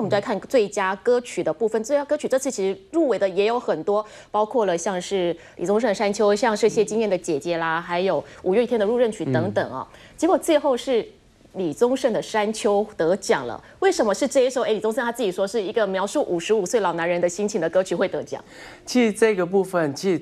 我们再看最佳歌曲的部分，最佳歌曲这次其实入围的也有很多，包括了像是李宗盛的《山丘》，像是谢金燕的《姐姐》啦，还有五月天的《入任曲》等等啊。结果最后是李宗盛的《山丘》得奖了。为什么是这一首？哎，李宗盛他自己说是一个描述五十五岁老男人的心情的歌曲会得奖。其实这个部分，其实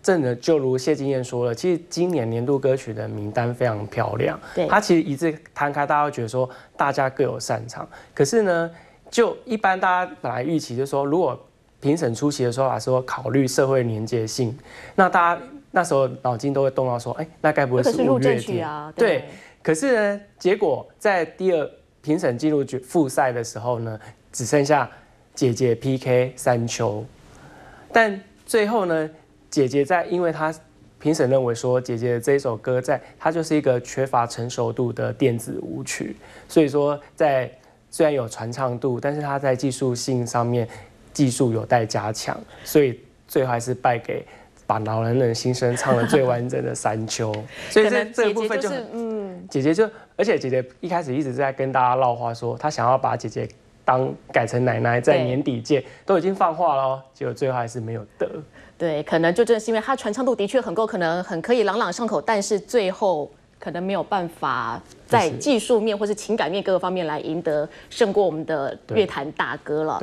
真的就如谢金燕说了，其实今年年度歌曲的名单非常漂亮。对，他其实一直摊开，大家觉得说大家各有擅长，可是呢？就一般大家本来预期就是说，如果评审出席的说法说考虑社会连接性，那大家那时候脑筋都会动到说，哎，那该不会是月曲啊？对。可是呢，结果在第二评审进入决复赛的时候呢，只剩下姐姐 PK 三秋。但最后呢，姐姐在，因为她评审认为说，姐姐的这一首歌在，她就是一个缺乏成熟度的电子舞曲，所以说在。虽然有传唱度，但是他在技术性上面，技术有待加强，所以最后还是败给把老人的心声唱了最完整的山丘。所以这这部分就，嗯，姐姐就，而且姐姐一开始一直在跟大家唠话，说她想要把姐姐当改成奶奶，在年底见，都已经放话了，结果最后还是没有得。对，可能就真的是因为他传唱度的确很够，可能很可以朗朗上口，但是最后。可能没有办法在技术面或是情感面各个方面来赢得胜过我们的乐坛大哥了。